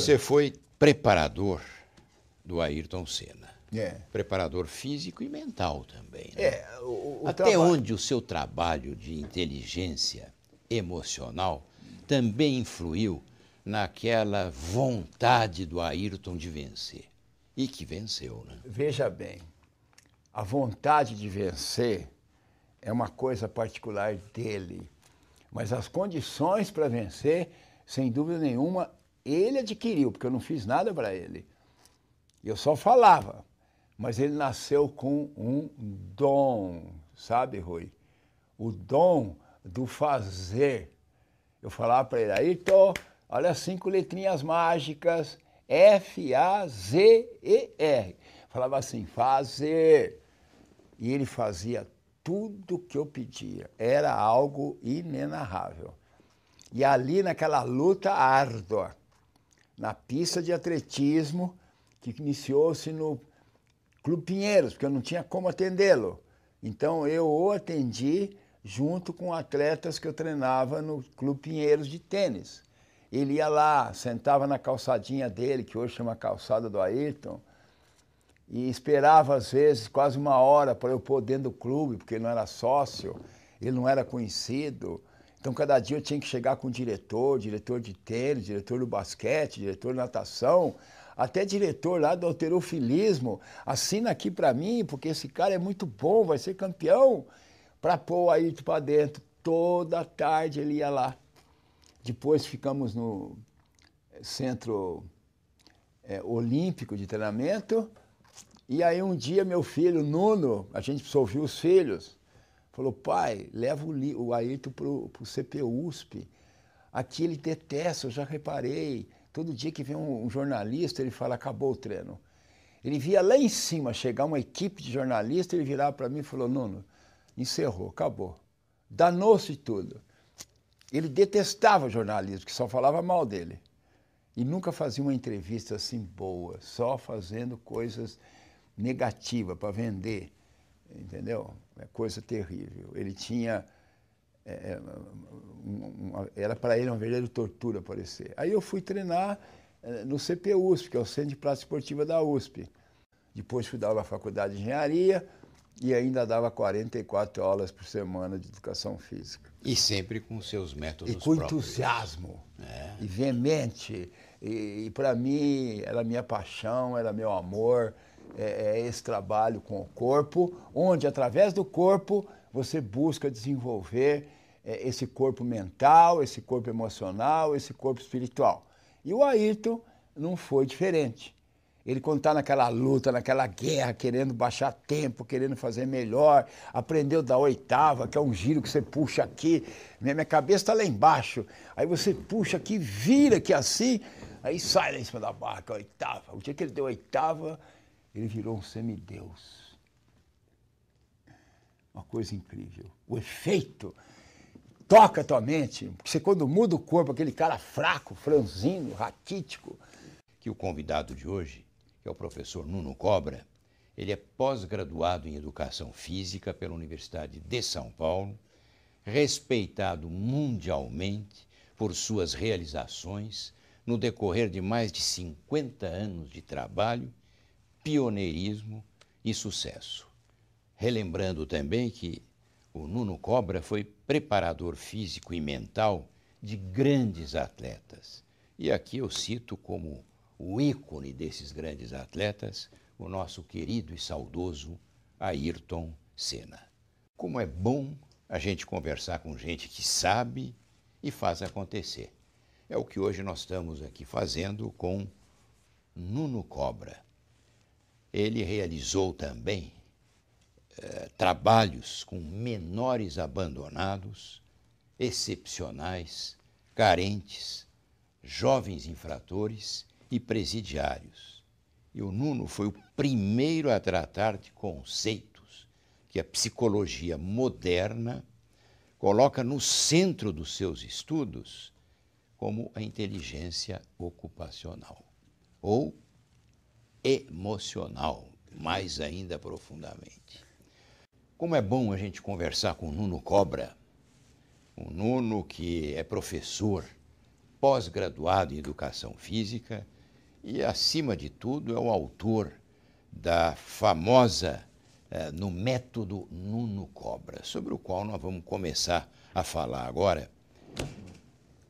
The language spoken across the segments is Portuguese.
você foi preparador do Ayrton Senna. É. Preparador físico e mental também. Né? É, o, o Até onde o seu trabalho de inteligência emocional também influiu naquela vontade do Ayrton de vencer. E que venceu, né? Veja bem, a vontade de vencer é uma coisa particular dele, mas as condições para vencer, sem dúvida nenhuma, ele adquiriu, porque eu não fiz nada para ele. Eu só falava. Mas ele nasceu com um dom, sabe, Rui? O dom do fazer. Eu falava para ele, aí tô, olha as cinco letrinhas mágicas, F, A, Z, E, R. Falava assim, fazer. E ele fazia tudo que eu pedia. Era algo inenarrável. E ali naquela luta árdua, na pista de atletismo, que iniciou-se no Clube Pinheiros, porque eu não tinha como atendê-lo. Então eu o atendi junto com atletas que eu treinava no Clube Pinheiros de tênis. Ele ia lá, sentava na calçadinha dele, que hoje chama calçada do Ayrton, e esperava às vezes quase uma hora para eu pôr dentro do clube, porque ele não era sócio, ele não era conhecido. Então, cada dia eu tinha que chegar com o diretor, diretor de tênis, diretor do basquete, diretor de natação, até diretor lá do alterofilismo. Assina aqui para mim, porque esse cara é muito bom, vai ser campeão. Para pôr aí para dentro. Toda tarde ele ia lá. Depois ficamos no eh, centro é, olímpico de treinamento. E aí um dia meu filho, Nuno, a gente só ouviu os filhos. Falou, pai, leva o, o Ayrton para o CPUSP. Aqui ele detesta, eu já reparei. Todo dia que vem um, um jornalista, ele fala, acabou o treino. Ele via lá em cima chegar uma equipe de jornalistas, ele virava para mim e falou, Nuno, encerrou, acabou. Danou-se tudo. Ele detestava jornalismo, que só falava mal dele. E nunca fazia uma entrevista assim boa, só fazendo coisas negativas para vender entendeu? é Coisa terrível. Ele tinha. É, é era para ele uma verdadeira tortura aparecer. Aí eu fui treinar é, no CPUSP, que é o Centro de Prática Esportiva da USP. Depois fui dar aula na Faculdade de Engenharia e ainda dava 44 aulas por semana de educação física. E sempre com seus métodos E com próprios. entusiasmo, é. e veemente. E, e para mim, era minha paixão, era meu amor. É, é, esse trabalho com o corpo, onde através do corpo você busca desenvolver é, esse corpo mental, esse corpo emocional, esse corpo espiritual. E o Ayrton não foi diferente. Ele quando está naquela luta, naquela guerra, querendo baixar tempo, querendo fazer melhor, aprendeu da oitava, que é um giro que você puxa aqui, minha cabeça está lá embaixo, aí você puxa aqui, vira aqui assim, aí sai lá em cima da barca, oitava. O dia que ele deu oitava, ele virou um semideus. Uma coisa incrível. O efeito toca a tua mente, porque você quando muda o corpo, aquele cara fraco, franzino, raquítico. Que o convidado de hoje, que é o professor Nuno Cobra, ele é pós-graduado em Educação Física pela Universidade de São Paulo, respeitado mundialmente por suas realizações no decorrer de mais de 50 anos de trabalho pioneirismo e sucesso. Relembrando também que o Nuno Cobra foi preparador físico e mental de grandes atletas. E aqui eu cito como o ícone desses grandes atletas o nosso querido e saudoso Ayrton Senna. Como é bom a gente conversar com gente que sabe e faz acontecer. É o que hoje nós estamos aqui fazendo com Nuno Cobra. Ele realizou também eh, trabalhos com menores abandonados, excepcionais, carentes, jovens infratores e presidiários. E o Nuno foi o primeiro a tratar de conceitos que a psicologia moderna coloca no centro dos seus estudos, como a inteligência ocupacional ou emocional, mais ainda profundamente. Como é bom a gente conversar com o Nuno Cobra, o Nuno que é professor, pós-graduado em educação física e, acima de tudo, é o autor da famosa eh, No Método Nuno Cobra, sobre o qual nós vamos começar a falar agora.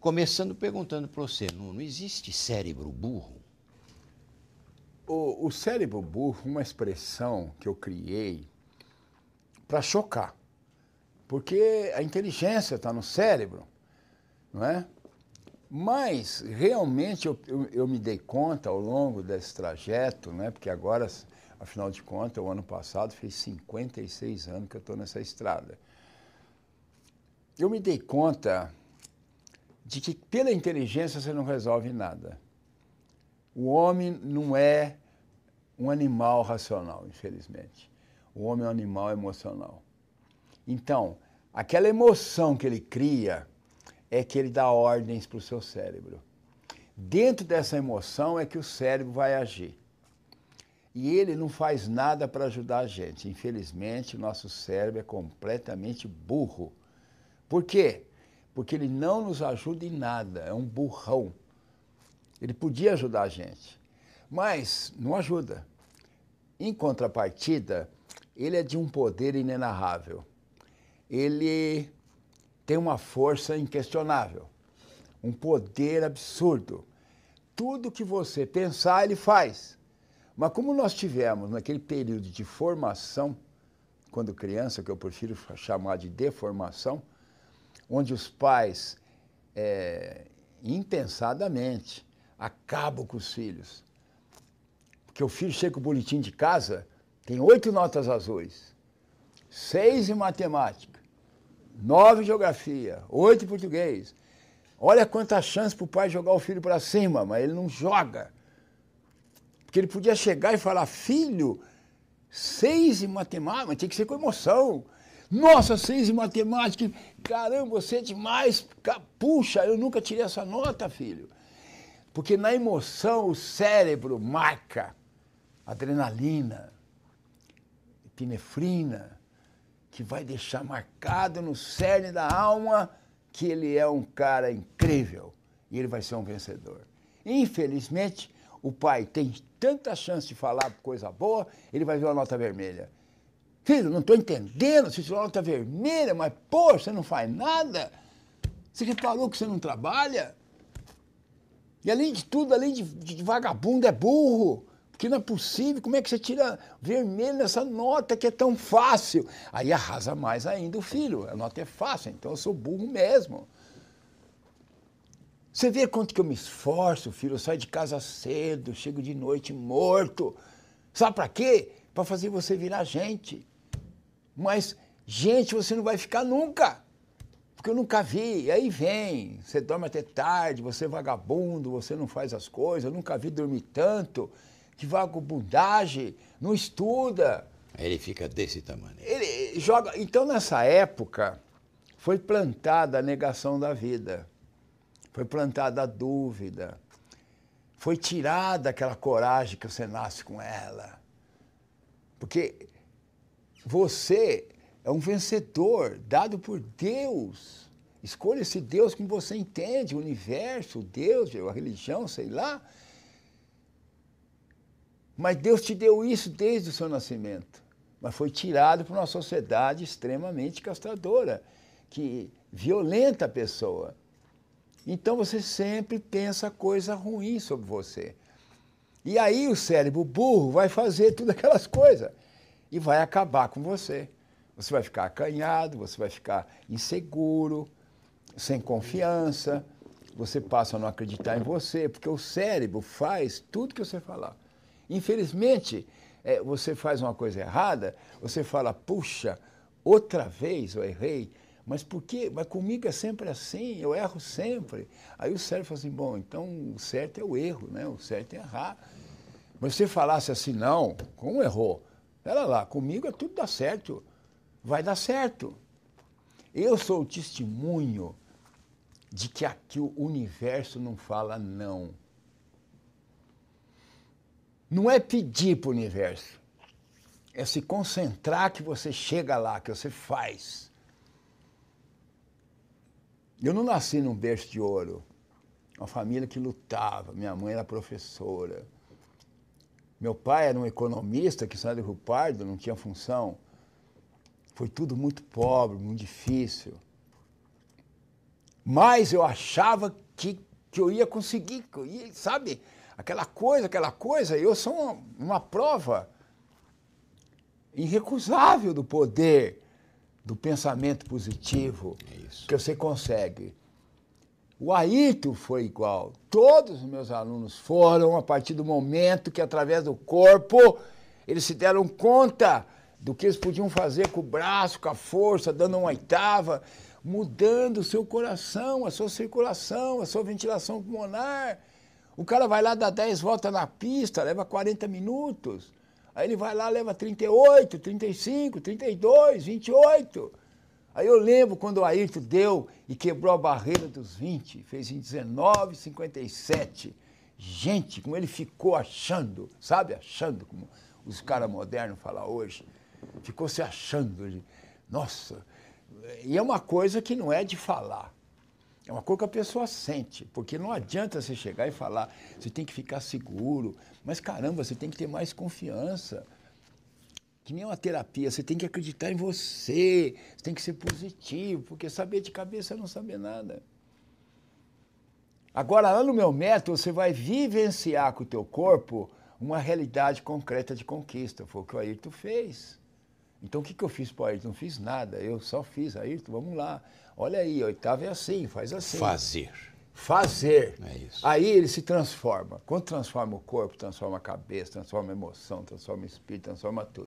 Começando perguntando para você, Nuno, existe cérebro burro? o, o cérebro burro, uma expressão que eu criei para chocar, porque a inteligência está no cérebro, não é? Mas realmente eu, eu, eu, me dei conta ao longo desse trajeto, né? Porque agora, afinal de contas, o ano passado fez 56 anos que eu estou nessa estrada. Eu me dei conta de que pela inteligência você não resolve nada. O homem não é um animal racional, infelizmente. O homem é um animal emocional. Então, aquela emoção que ele cria é que ele dá ordens para o seu cérebro. Dentro dessa emoção é que o cérebro vai agir. E ele não faz nada para ajudar a gente. Infelizmente, o nosso cérebro é completamente burro. Por quê? Porque ele não nos ajuda em nada, é um burrão. Ele podia ajudar a gente, mas não ajuda. Em contrapartida, ele é de um poder inenarrável. Ele tem uma força inquestionável, um poder absurdo. Tudo que você pensar, ele faz. Mas como nós tivemos naquele período de formação, quando criança, que eu prefiro chamar de deformação, onde os pais, é, impensadamente, acabo com os filhos. Porque o filho chega com o boletim de casa, tem oito notas azuis, seis em matemática, nove em geografia, oito em português. Olha quanta chance para o pai jogar o filho para cima, mas ele não joga. Porque ele podia chegar e falar, filho, seis em matemática, mas tinha que ser com emoção. Nossa, seis em matemática, caramba, você é demais. Puxa, eu nunca tirei essa nota, filho. Porque na emoção o cérebro marca adrenalina, epinefrina que vai deixar marcado no cerne da alma que ele é um cara incrível e ele vai ser um vencedor. Infelizmente, o pai tem tanta chance de falar coisa boa, ele vai ver uma nota vermelha. Filho, não estou entendendo, se tirou é uma nota vermelha, mas, pô, você não faz nada. Você reparou que tá você não trabalha? E além de tudo, além de, de vagabundo, é burro. Porque não é possível, como é que você tira vermelho nessa nota que é tão fácil? Aí arrasa mais ainda o filho. A nota é fácil, então eu sou burro mesmo. Você vê quanto que eu me esforço, filho. Eu saio de casa cedo, chego de noite morto. Sabe para quê? Para fazer você virar gente. Mas gente você não vai ficar nunca porque eu nunca vi. E aí vem, você dorme até tarde, você é vagabundo, você não faz as coisas, eu nunca vi dormir tanto, que vagabundagem, não estuda. Aí ele fica desse tamanho. Ele joga. Então, nessa época, foi plantada a negação da vida, foi plantada a dúvida, foi tirada aquela coragem que você nasce com ela. Porque você é um vencedor dado por Deus. Escolha esse Deus que você entende, o universo, Deus, a religião, sei lá. Mas Deus te deu isso desde o seu nascimento. Mas foi tirado por uma sociedade extremamente castradora, que violenta a pessoa. Então você sempre pensa coisa ruim sobre você. E aí o cérebro burro vai fazer todas aquelas coisas e vai acabar com você. Você vai ficar acanhado, você vai ficar inseguro, sem confiança, você passa a não acreditar em você, porque o cérebro faz tudo que você falar. Infelizmente, é, você faz uma coisa errada, você fala, puxa, outra vez eu errei, mas por quê? Mas comigo é sempre assim, eu erro sempre. Aí o cérebro fala assim, bom, então o certo é o erro, né? o certo é errar. Mas se você falasse assim, não, como errou? Pera lá, comigo é tudo dá certo vai dar certo. Eu sou o testemunho de que aqui o universo não fala não. Não é pedir para o universo, é se concentrar que você chega lá, que você faz. Eu não nasci num berço de ouro, uma família que lutava, minha mãe era professora. Meu pai era um economista que saiu do Rio Pardo, não tinha função. Foi tudo muito pobre, muito difícil. Mas eu achava que, que eu ia conseguir, eu ia, sabe? Aquela coisa, aquela coisa. Eu sou uma, uma prova irrecusável do poder do pensamento positivo é que você consegue. O Aito foi igual. Todos os meus alunos foram a partir do momento que, através do corpo, eles se deram conta do que eles podiam fazer com o braço, com a força, dando uma oitava, mudando o seu coração, a sua circulação, a sua ventilação pulmonar. O cara vai lá, dá 10 voltas na pista, leva 40 minutos. Aí ele vai lá, leva 38, 35, 32, 28. Aí eu lembro quando o Ayrton deu e quebrou a barreira dos 20, fez em 19, 57. Gente, como ele ficou achando, sabe? Achando, como os caras modernos falam hoje ficou se achando. De, Nossa! E é uma coisa que não é de falar. É uma coisa que a pessoa sente, porque não adianta você chegar e falar, você tem que ficar seguro, mas caramba, você tem que ter mais confiança. Que nem uma terapia, você tem que acreditar em você, você tem que ser positivo, porque saber de cabeça é não saber nada. Agora, lá no meu método, você vai vivenciar com o teu corpo uma realidade concreta de conquista. Foi o que o Ayrton fez. Então o que, que eu fiz para o Ayrton? Não fiz nada, eu só fiz, Ayrton, vamos lá. Olha aí, oitava é assim, faz assim. Fazer. Fazer. É isso. Aí ele se transforma. Quando transforma o corpo, transforma a cabeça, transforma a emoção, transforma o espírito, transforma tudo.